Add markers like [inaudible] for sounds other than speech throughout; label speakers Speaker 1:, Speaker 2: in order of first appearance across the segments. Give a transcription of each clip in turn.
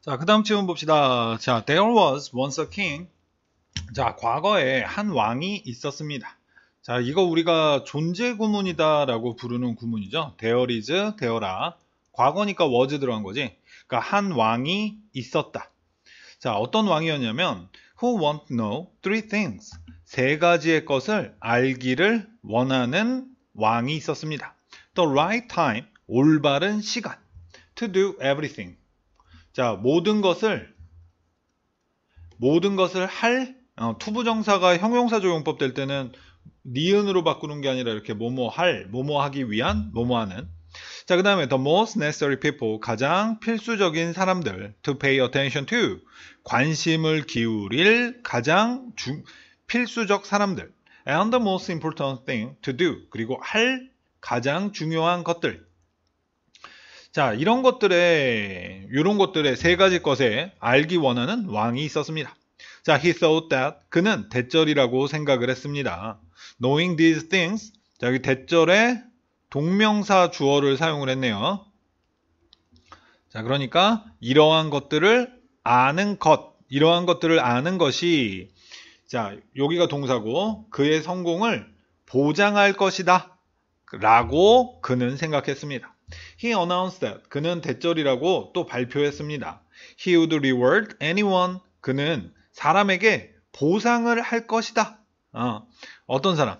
Speaker 1: 자, 그 다음 질문 봅시다. 자, there was once a king. 자, 과거에 한 왕이 있었습니다. 자, 이거 우리가 존재 구문이다라고 부르는 구문이죠. there is, there are. 과거니까 was 들어간 거지. 그러니까 한 왕이 있었다. 자, 어떤 왕이었냐면 who want to know three things. 세 가지의 것을 알기를 원하는 왕이 있었습니다. the right time, 올바른 시간. to do everything. 자, 모든 것을 모든 것을 할 어, 투부정사가 형용사적용법될 때는 니은으로 바꾸는 게 아니라 이렇게 뭐뭐 할, 뭐뭐 하기 위한, 뭐뭐 하는. 자, 그 다음에 the most necessary people, 가장 필수적인 사람들, to pay attention to, 관심을 기울일 가장 중, 필수적 사람들, and the most important thing to do, 그리고 할 가장 중요한 것들, 자, 이런 것들에, 이런 것들의 세 가지 것에 알기 원하는 왕이 있었습니다. 자, he thought that 그는 대절이라고 생각을 했습니다. Knowing these things 자, 여기 대절에 동명사 주어를 사용을 했네요. 자, 그러니까 이러한 것들을 아는 것, 이러한 것들을 아는 것이 자, 여기가 동사고 그의 성공을 보장할 것이다. 라고 그는 생각했습니다. He announced that 그는 대절이라고 또 발표했습니다. He would reward anyone 그는 사람에게 보상을 할 것이다. 어, 어떤 사람?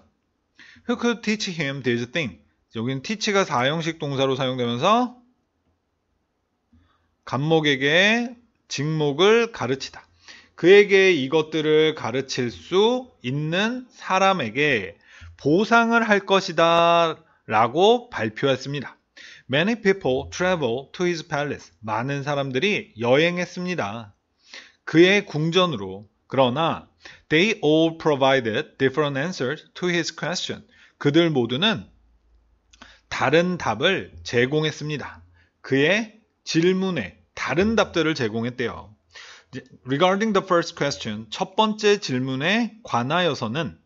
Speaker 1: Who could teach him this thing? 여기는 teach가 사형식 동사로 사용되면서 감목에게 직목을 가르치다. 그에게 이것들을 가르칠 수 있는 사람에게 보상을 할 것이다 라고 발표했습니다. Many people travel to his palace. 많은 사람들이 여행했습니다. 그의 궁전으로. 그러나 they all provided different answers to his question. 그들 모두는 다른 답을 제공했습니다. 그의 질문에 다른 답들을 제공했대요. Regarding the first question, 첫 번째 질문에 관하여서는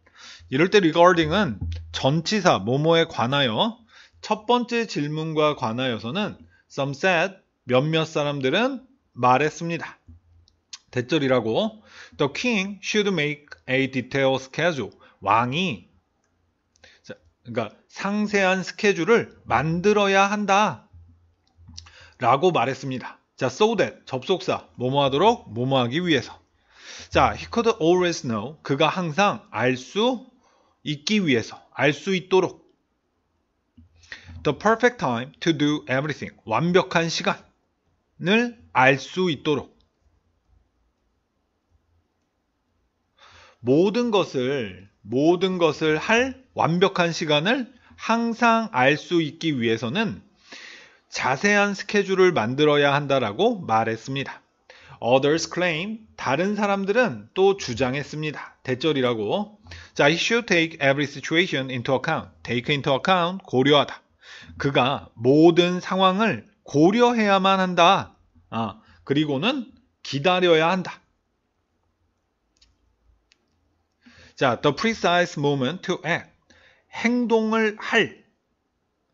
Speaker 1: 이럴 때 regarding은 전치사 모모에 관하여 첫 번째 질문과 관하여서는 some said 몇몇 사람들은 말했습니다. 대절이라고 The king should make a detailed schedule. 왕이 그러니까 상세한 스케줄을 만들어야 한다. 라고 말했습니다. 자, so that 접속사 뭐뭐하도록 뭐뭐하기 위해서. 자, he could always know 그가 항상 알 수 있기 위해서 알 수 있도록 the perfect time to do everything. 완벽한 시간을 알 수 있도록. 모든 것을, 모든 것을 할 완벽한 시간을 항상 알 수 있기 위해서는 자세한 스케줄을 만들어야 한다라고 말했습니다. Others claim, 다른 사람들은 또 주장했습니다. 대절이라고. 자, he should take every situation into account. take into account, 고려하다. 그가 모든 상황을 고려해야만 한다. 아, 그리고는 기다려야 한다. 자, the precise moment to act. 행동을 할.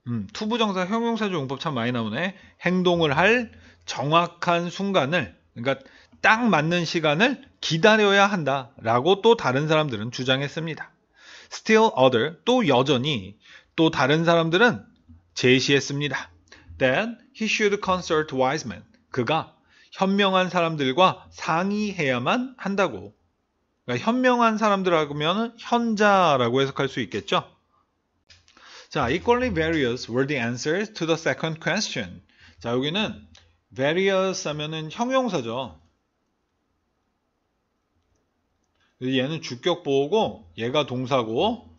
Speaker 1: 음, 투부정사 형용사조 용법 참 많이 나오네. 행동을 할 정확한 순간을, 그러니까 딱 맞는 시간을 기다려야 한다. 라고 또 다른 사람들은 주장했습니다. Still other, 또 여전히, 또 다른 사람들은 제시했습니다. Then he should consult wise men. 그가 현명한 사람들과 상의해야만 한다고. 그러니까 현명한 사람들하면 현자라고 해석할 수 있겠죠. 자, equally various were the answers to the second question. 자, 여기는 various 하면은 형용사죠. 얘는 주격보호고, 얘가 동사고,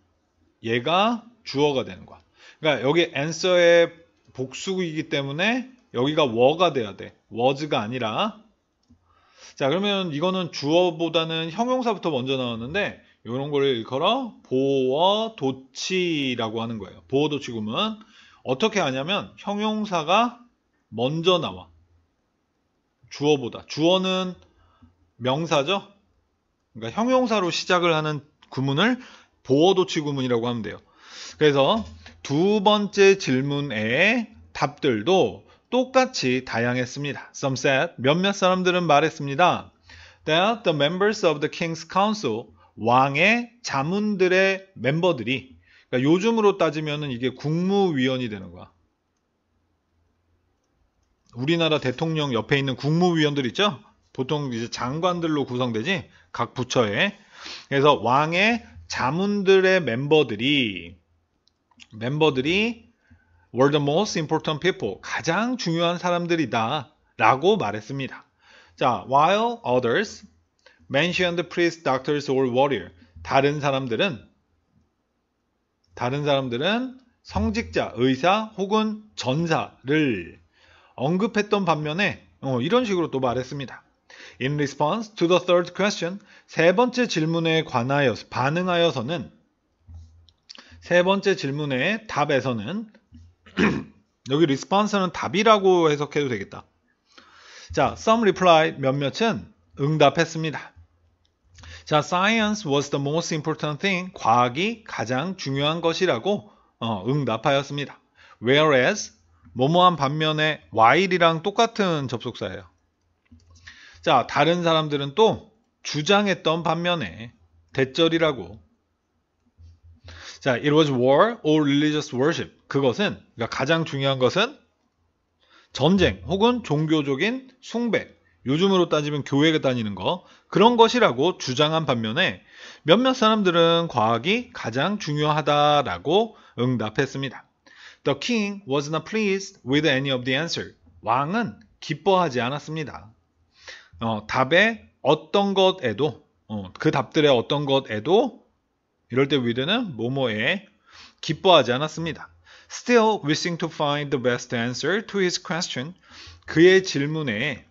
Speaker 1: 얘가 주어가 되는 것. 그러니까 여기 answer의 복수이기 때문에 여기가 were가 돼야 돼. was가 아니라. 자, 그러면 이거는 주어보다는 형용사부터 먼저 나왔는데 이런 걸 일컬어 보어도치라고 하는 거예요. 보어도치 구문. 어떻게 하냐면 형용사가 먼저 나와. 주어보다. 주어는 명사죠. 그러니까 형용사로 시작을 하는 구문을 보어도치 구문이라고 하면 돼요. 그래서 두 번째 질문의 답들도 똑같이 다양했습니다. Some said, 몇몇 사람들은 말했습니다. That the members of the King's Council, 왕의 자문들의 멤버들이, 그러니까 요즘으로 따지면 이게 국무위원이 되는 거야. 우리나라 대통령 옆에 있는 국무위원들 있죠? 보통 이제 장관들로 구성되지? 각 부처에. 그래서 왕의 자문들의 멤버들이 멤버들이 were the most important people 가장 중요한 사람들이다 라고 말했습니다. 자, while others mentioned priests, doctors or warrior 다른 사람들은 다른 사람들은 성직자, 의사 혹은 전사를 언급했던 반면에 어, 이런 식으로 또 말했습니다. In response to the third question, 세 번째 질문에 관하여 반응하여서는 세 번째 질문의 답에서는 [clears throat] 여기 리스폰스는 답이라고 해석해도 되겠다. 자, some reply 몇몇은 응답했습니다. 자, science was the most important thing. 과학이 가장 중요한 것이라고 어, 응답하였습니다. Whereas 뭐뭐한 반면에 while이랑 똑같은 접속사예요. 자, 다른 사람들은 또 주장했던 반면에 대절이라고 자, it was war or religious worship. 그것은 그러니까 가장 중요한 것은 전쟁 혹은 종교적인 숭배. 요즘으로 따지면 교회가 다니는 거 그런 것이라고 주장한 반면에 몇몇 사람들은 과학이 가장 중요하다라고 응답했습니다. The king was not pleased with any of the answer. 왕은 기뻐하지 않았습니다. 어, 답의 어떤 것에도 어, 그 답들의 어떤 것에도 이럴 때 w i l 는 뭐뭐에 기뻐하지 않았습니다. Still wishing to find the best answer to his question. 그의 질문에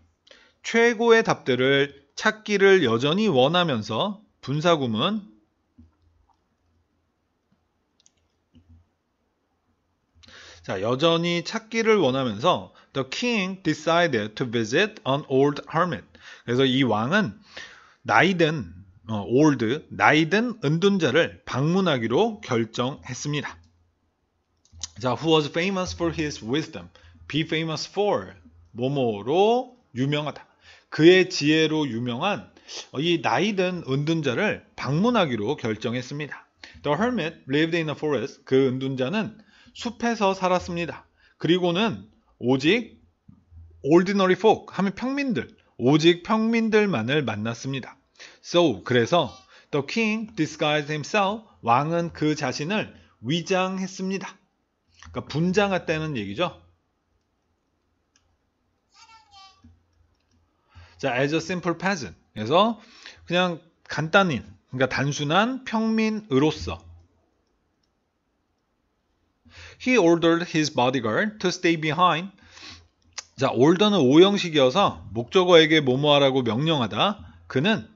Speaker 1: 최고의 답들을 찾기를 여전히 원하면서 분사구문 자, 여전히 찾기를 원하면서 The king decided to visit an old hermit. 그래서 이 왕은 나이든 올드 어, 나이든 은둔자를 방문하기로 결정했습니다. 자, who was famous for his wisdom? be famous for 뭐뭐로 유명하다. 그의 지혜로 유명한 어, 이 나이든 은둔자를 방문하기로 결정했습니다. The hermit lived in a forest. 그 은둔자는 숲에서 살았습니다. 그리고는 오직 ordinary folk 하면 평민들, 오직 평민들만을 만났습니다. So 그래서 the king disguised himself 왕은 그 자신을 위장했습니다. 그러니까 분장했다는 얘기죠. 자, as a simple peasant. 그래서 그냥 간단인, 그러니까 단순한 평민으로서 He ordered his bodyguard to stay behind. 자, order는 오형식이어서 목적어에게 뭐뭐하라고 명령하다. 그는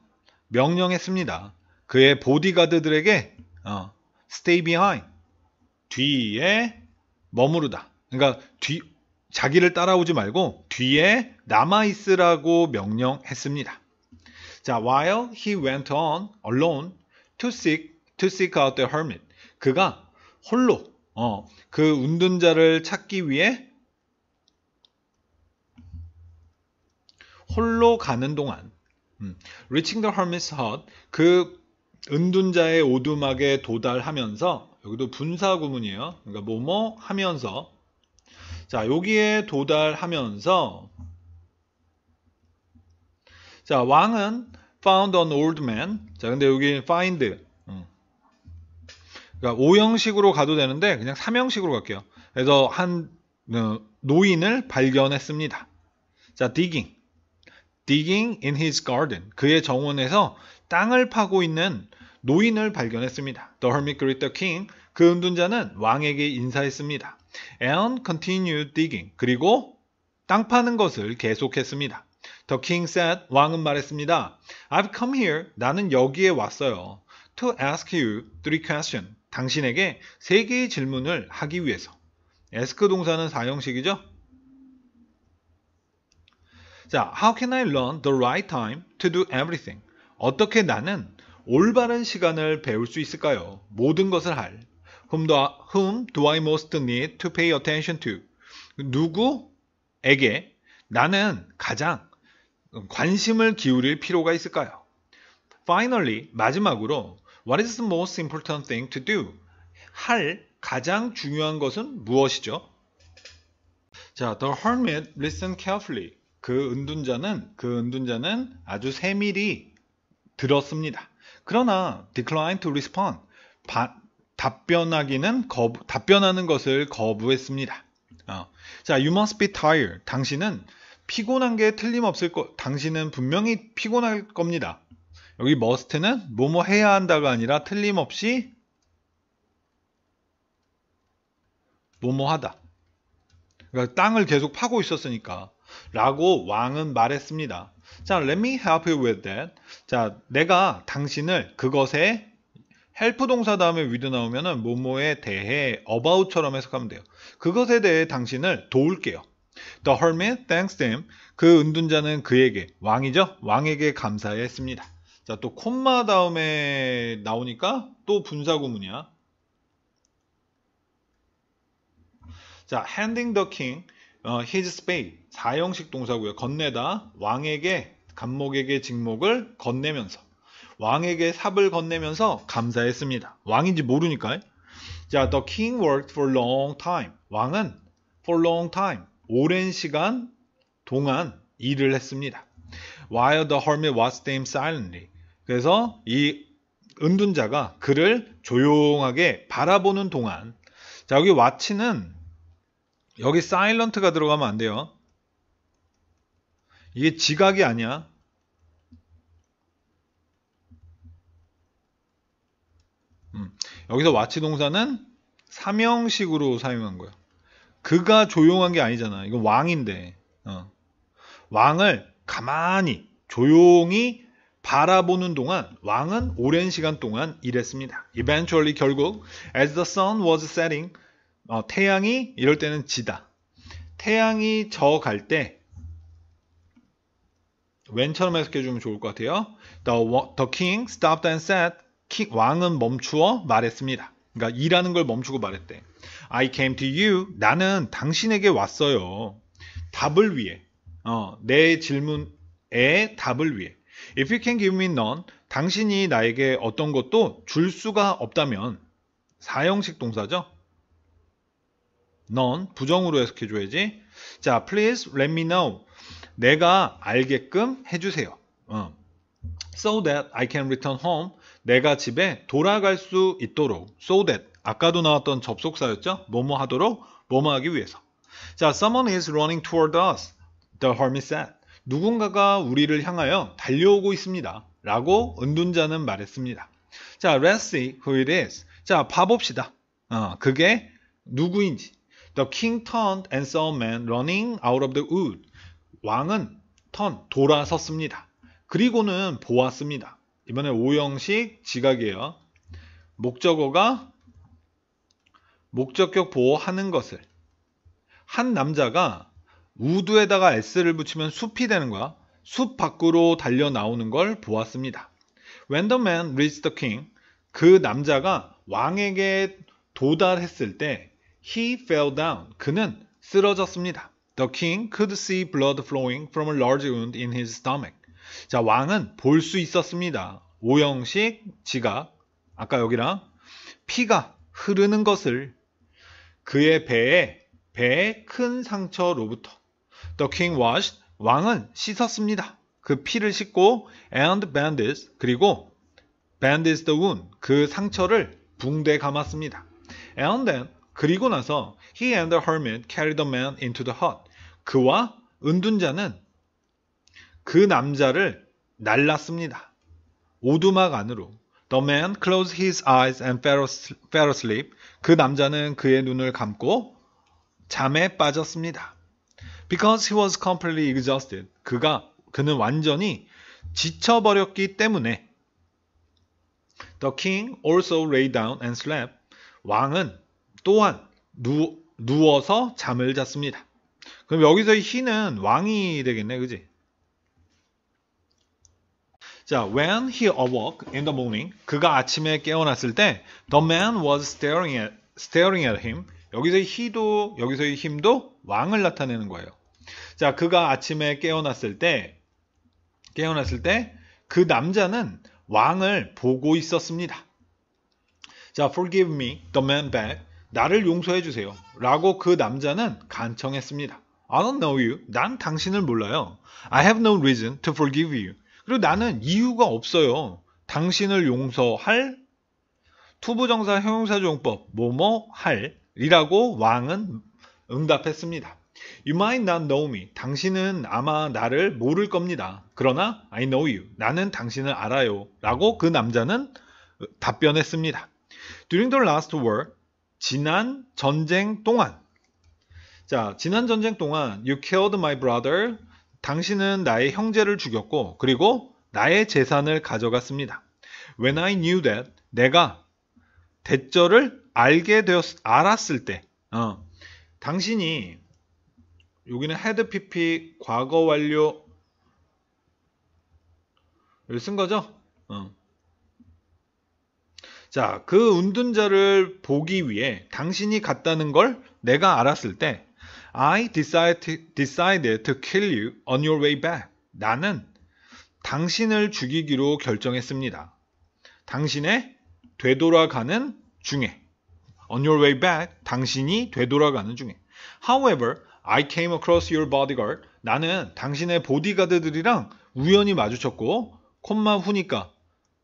Speaker 1: 명령했습니다. 그의 보디가드들에게 어, stay behind 뒤에 머무르다. 그러니까 뒤 자기를 따라오지 말고 뒤에 남아 있으라고 명령했습니다. 자, while he went on alone to seek to seek out the hermit. 그가 홀로 어, 그 운둔자를 찾기 위해 홀로 가는 동안 음. Reaching the Hermit's Hut 그 은둔자의 오두막에 도달하면서 여기도 분사 구문이에요. 그러니까 뭐뭐 하면서 자 여기에 도달하면서 자 왕은 found an old man 자 근데 여기 find 음. 그러니까 5형식으로 가도 되는데 그냥 3형식으로 갈게요. 그래서 한 어, 노인을 발견했습니다. 자 digging digging in his garden. 그의 정원에서 땅을 파고 있는 노인을 발견했습니다. The hermit greeted the king. 그 은둔자는 왕에게 인사했습니다. And continued digging. 그리고 땅 파는 것을 계속했습니다. The king said, 왕은 말했습니다. I've come here. 나는 여기에 왔어요. To ask you three questions. 당신에게 세 개의 질문을 하기 위해서. ask 동사는 사형식이죠. 자, how can I learn the right time to do everything? 어떻게 나는 올바른 시간을 배울 수 있을까요? 모든 것을 할. Whom do, whom do I most need to pay attention to? 누구에게 나는 가장 관심을 기울일 필요가 있을까요? Finally, 마지막으로 What is the most important thing to do? 할 가장 중요한 것은 무엇이죠? 자, The Hermit listened carefully. 그 은둔자는 그 은둔자는 아주 세밀히 들었습니다. 그러나 decline to respond 바, 답변하기는 거부, 답변하는 것을 거부했습니다. 어. 자, you must be tired. 당신은 피곤한 게 틀림없을 거. 당신은 분명히 피곤할 겁니다. 여기 must는 뭐뭐 해야 한다가 아니라 틀림없이 뭐뭐 하다. 그러니까 땅을 계속 파고 있었으니까 라고 왕은 말했습니다. 자, let me help you with that. 자, 내가 당신을 그것에 헬프 동사 다음에 위드 나오면 뭐뭐에 대해 about처럼 해석하면 돼요. 그것에 대해 당신을 도울게요. The hermit thanks them. 그 은둔자는 그에게 왕이죠. 왕에게 감사했습니다. 자, 또 콤마 다음에 나오니까 또 분사구문이야. 자, handing the king. 어, his spade 형식 동사고요. 건네다 왕에게 감목에게 직목을 건네면서 왕에게 삽을 건네면서 감사했습니다. 왕인지 모르니까요. 자, the king worked for long time. 왕은 for long time 오랜 시간 동안 일을 했습니다. While the hermit watched him silently. 그래서 이 은둔자가 그를 조용하게 바라보는 동안 자 여기 watch는 여기 사일런트가 들어가면 안 돼요. 이게 지각이 아니야. 음, 여기서 와치 동사는 사명식으로 사용한 거예요. 그가 조용한 게 아니잖아. 이건 왕인데. 어. 왕을 가만히 조용히 바라보는 동안 왕은 오랜 시간 동안 일했습니다. Eventually 결국 as the sun was setting 어, 태양이 이럴 때는 지다. 태양이 저갈 때 왼처럼 해석해 주면 좋을 것 같아요. The, the king stopped and said, k 왕은 멈추어 말했습니다. 그러니까 일하는 걸 멈추고 말했대. I came to you. 나는 당신에게 왔어요. 답을 위해. 어, 내 질문에 답을 위해. If you can give me none, 당신이 나에게 어떤 것도 줄 수가 없다면 사형식 동사죠. 넌 부정으로 해석해 줘야지. 자, please let me know. 내가 알게끔 해주세요. 어. So that I can return home. 내가 집에 돌아갈 수 있도록. So that 아까도 나왔던 접속사였죠. 뭐뭐 하도록 뭐뭐 하기 위해서. 자, someone is running toward us. The hermit said. 누군가가 우리를 향하여 달려오고 있습니다. 라고 은둔자는 말했습니다. 자, let's see who it is. 자, 봐봅시다. 어, 그게 누구인지. The king turned and saw man running out of the wood. 왕은 턴 돌아섰습니다. 그리고는 보았습니다. 이번에 오형식 지각이에요. 목적어가 목적격 보호하는 것을 한 남자가 우드에다가 s를 붙이면 숲이 되는 거야. 숲 밖으로 달려 나오는 걸 보았습니다. When the man reached the king, 그 남자가 왕에게 도달했을 때 He fell down. 그는 쓰러졌습니다. The king could see blood flowing from a large wound in his stomach. 자, 왕은 볼 수 있었습니다. 오형식 지각. 아까 여기랑 피가 흐르는 것을 그의 배에 배의 큰 상처로부터 The king washed 왕은 씻었습니다. 그 피를 씻고 and bandage 그리고 bandage the wound 그 상처를 붕대 감았습니다. And then 그리고 나서 he and the hermit carried the man into the hut. 그와 은둔자는 그 남자를 날랐습니다. 오두막 안으로. The man closed his eyes and fell asleep. 그 남자는 그의 눈을 감고 잠에 빠졌습니다. Because he was completely exhausted. 그가 그는 완전히 지쳐버렸기 때문에 The king also lay down and slept. 왕은 또한 누, 누워서 잠을 잤습니다. 그럼 여기서 이 he는 왕이 되겠네, 그지? 자, when he awoke in the morning, 그가 아침에 깨어났을 때, the man was staring at, staring at him. 여기서의 he도, 여기서의 힘도 왕을 나타내는 거예요. 자, 그가 아침에 깨어났을 때, 깨어났을 때, 그 남자는 왕을 보고 있었습니다. 자, forgive me, the man begged. 나를 용서해 주세요. 라고 그 남자는 간청했습니다. I don't know you. 난 당신을 몰라요. I have no reason to forgive you. 그리고 나는 이유가 없어요. 당신을 용서할 투부정사 형용사조용법 뭐뭐 할이라고 왕은 응답했습니다. You might not know me. 당신은 아마 나를 모를 겁니다. 그러나 I know you. 나는 당신을 알아요. 라고 그 남자는 답변했습니다. During the last war, 지난 전쟁 동안 자, 지난 전쟁 동안 you killed my brother. 당신은 나의 형제를 죽였고 그리고 나의 재산을 가져갔습니다. When I knew that 내가 대절을 알게 되었 알았을 때 어, 당신이 여기는 헤드 pp 과거 완료를 쓴 거죠? 어. 자, 그 운둔자를 보기 위해 당신이 갔다는 걸 내가 알았을 때 I decided to kill you on your way back. 나는 당신을 죽이기로 결정했습니다. 당신의 되돌아가는 중에 on your way back 당신이 되돌아가는 중에 however I came across your bodyguard 나는 당신의 보디가드들이랑 우연히 마주쳤고 콤마 후니까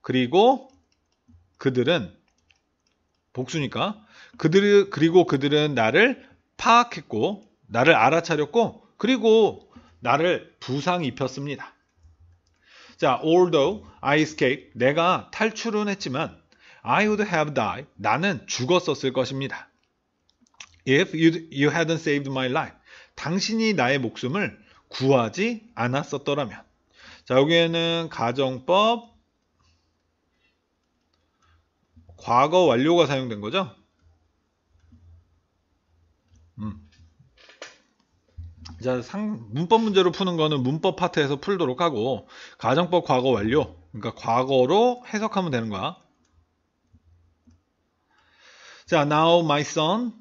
Speaker 1: 그리고 그들은 복수니까 그들 그리고 그들은 나를 파악했고 나를 알아차렸고 그리고 나를 부상 입혔습니다. 자, although I escaped 내가 탈출은 했지만 I would have died 나는 죽었었을 것입니다. If you, you hadn't saved my life 당신이 나의 목숨을 구하지 않았었더라면 자 여기에는 가정법 과거 완료가 사용된 거죠? 음. 자, 상, 문법 문제로 푸는 거는 문법 파트에서 풀도록 하고 가정법 과거 완료 그러니까 과거로 해석하면 되는 거야. 자, now my son,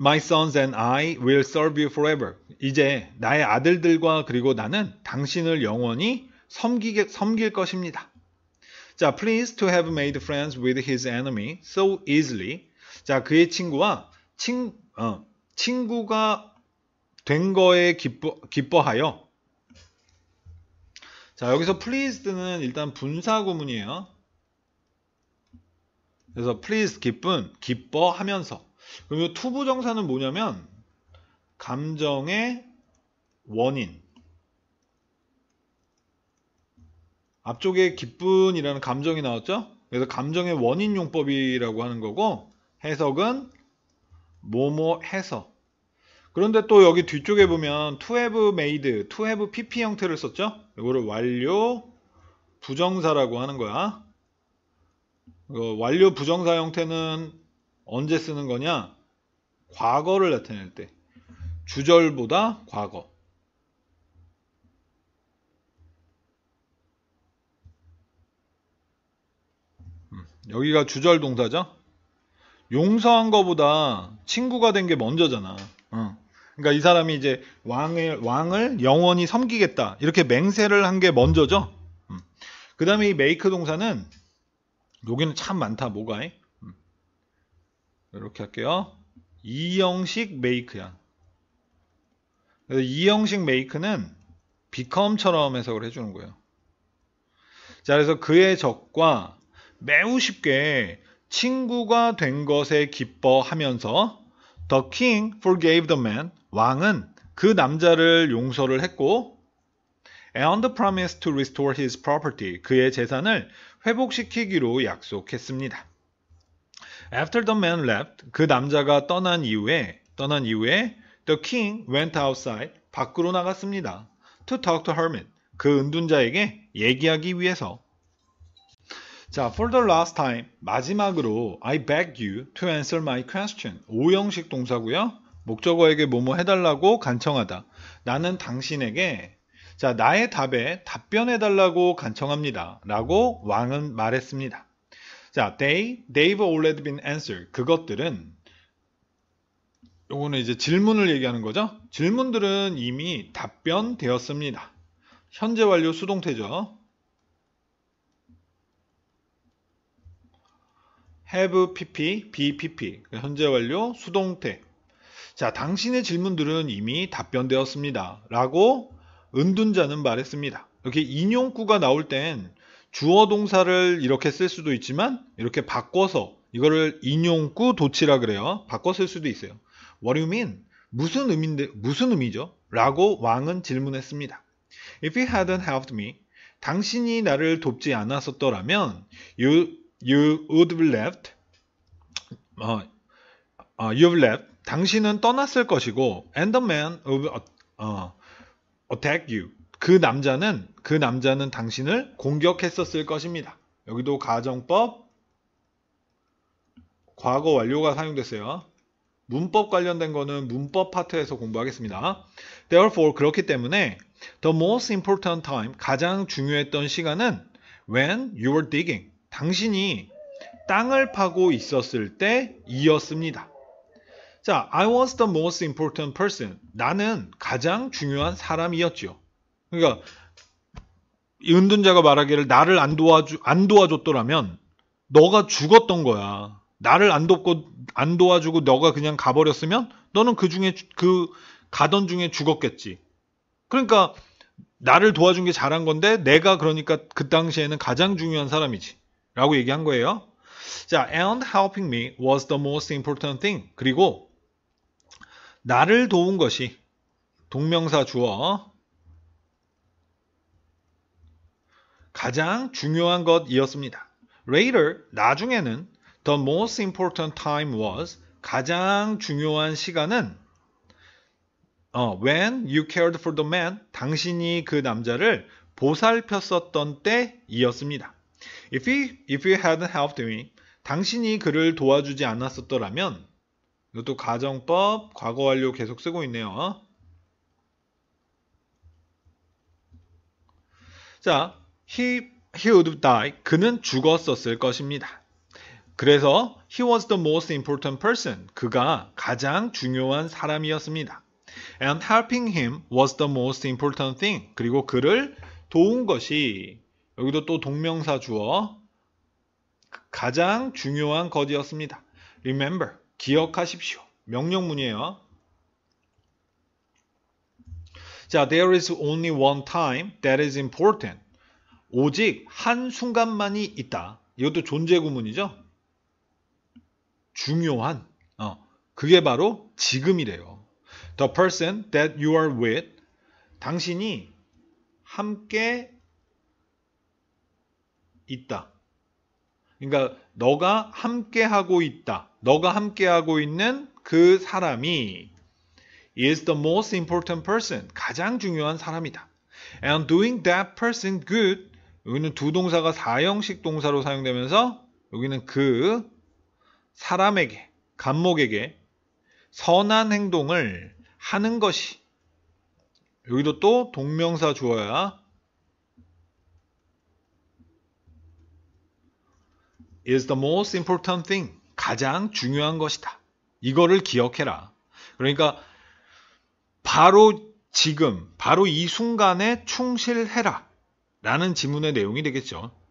Speaker 1: my sons and I will serve you forever. 이제 나의 아들들과 그리고 나는 당신을 영원히 섬기게, 섬길 것입니다. 자, pleased to have made friends with his enemy so easily. 자, 그의 친구와 친, 어, 친구가 된 거에 기뻐, 기뻐하여. 자, 여기서 pleased는 일단 분사구문이에요. 그래서 p l e a s e 기쁜, 기뻐하면서. 그리고 투부정사는 뭐냐면 감정의 원인. 앞쪽에 기쁜이라는 감정이 나왔죠? 그래서 감정의 원인 용법이라고 하는 거고 해석은 뭐뭐 해서 그런데 또 여기 뒤쪽에 보면 to have made, to have pp 형태를 썼죠? 이거를 완료 부정사라고 하는 거야. 완료 부정사 형태는 언제 쓰는 거냐? 과거를 나타낼 때. 주절보다 과거. 여기가 주절 동사죠? 용서한 거보다 친구가 된 게 먼저잖아. 어. 그러니까 이 사람이 이제 왕을, 왕을 영원히 섬기겠다. 이렇게 맹세를 한 게 먼저죠? 음. 그 다음에 이 메이크 동사는 여기는 참 많다. 뭐가? 음. 이렇게 할게요. 이형식 메이크야. 그래서 이형식 메이크는 비컴처럼 해석을 해주는 거예요. 자, 그래서 그의 적과 매우 쉽게 친구가 된 것에 기뻐하면서 The king forgave the man. 왕은 그 남자를 용서를 했고 and promised to restore his property. 그의 재산을 회복시키기로 약속했습니다. After the man left, 그 남자가 떠난 이후에 떠난 이후에 the king went outside. 밖으로 나갔습니다. to talk to hermit. 그 은둔자에게 얘기하기 위해서 자, for the last time 마지막으로 I beg you to answer my question. 5형식 동사고요. 목적어에게 뭐뭐 해달라고 간청하다. 나는 당신에게 자 나의 답에 답변해달라고 간청합니다. 라고 왕은 말했습니다. 자, they, they've already been answered. 그것들은 요거는 이제 질문을 얘기하는 거죠. 질문들은 이미 답변되었습니다. 현재 완료 수동태죠. have pp, b pp, 그러니까 현재 완료, 수동태. 자, 당신의 질문들은 이미 답변되었습니다. 라고 은둔자는 말했습니다. 이렇게 인용구가 나올 땐 주어 동사를 이렇게 쓸 수도 있지만 이렇게 바꿔서 이거를 인용구 도치라 그래요. 바꿔 쓸 수도 있어요. What do you mean? 무슨 의미인데 무슨 의미죠? 라고 왕은 질문했습니다. If you hadn't helped me, 당신이 나를 돕지 않았었더라면 you You would have left. 어, 어, you've left. 당신은 떠났을 것이고 and the man would 어, attack you. 그 남자는 그 남자는 당신을 공격했었을 것입니다. 여기도 가정법 과거 완료가 사용됐어요. 문법 관련된 거는 문법 파트에서 공부하겠습니다. Therefore 그렇기 때문에 the most important time 가장 중요했던 시간은 when you were digging 당신이 땅을 파고 있었을 때이었습니다. 자, I was the most important person. 나는 가장 중요한 사람이었지 그러니까 은둔자가 말하기를 나를 안 도와주 안 도와줬더라면 너가 죽었던 거야. 나를 안 돕고 안 도와주고 너가 그냥 가버렸으면 너는 그 중에 그 가던 중에 죽었겠지. 그러니까 나를 도와준 게 잘한 건데 내가 그러니까 그 당시에는 가장 중요한 사람이지. 라고 얘기한 거예요. 자, and helping me was the most important thing. 그리고 나를 도운 것이 동명사 주어 가장 중요한 것이었습니다. Later, 나중에는 the most important time was 가장 중요한 시간은 어, when you cared for the man 당신이 그 남자를 보살폈었던 때이었습니다. If he, if you hadn't helped me, 당신이 그를 도와주지 않았었더라면 이것도 가정법 과거 완료 계속 쓰고 있네요. 자, he he would die. 그는 죽었었을 것입니다. 그래서 he was the most important person. 그가 가장 중요한 사람이었습니다. And helping him was the most important thing. 그리고 그를 도운 것이 여기도 또 동명사 주어 가장 중요한 거디였습니다. Remember 기억하십시오. 명령문이에요. 자, there is only one time that is important. 오직 한 순간만이 있다. 이것도 존재 구문이죠. 중요한 어, 그게 바로 지금이래요. The person that you are with 당신이 함께 있다. 그러니까 너가 함께하고 있다. 너가 함께하고 있는 그 사람이 is the most important person. 가장 중요한 사람이다. And doing that person good. 여기는 두 동사가 사형식 동사로 사용되면서 여기는 그 사람에게, 감목에게 선한 행동을 하는 것이 여기도 또 동명사 주어야 is the most important thing. 가장 중요한 것이다. 이거를 기억해라. 그러니까 바로 지금, 바로 이 순간에 충실해라. 라는 지문의 내용이 되겠죠.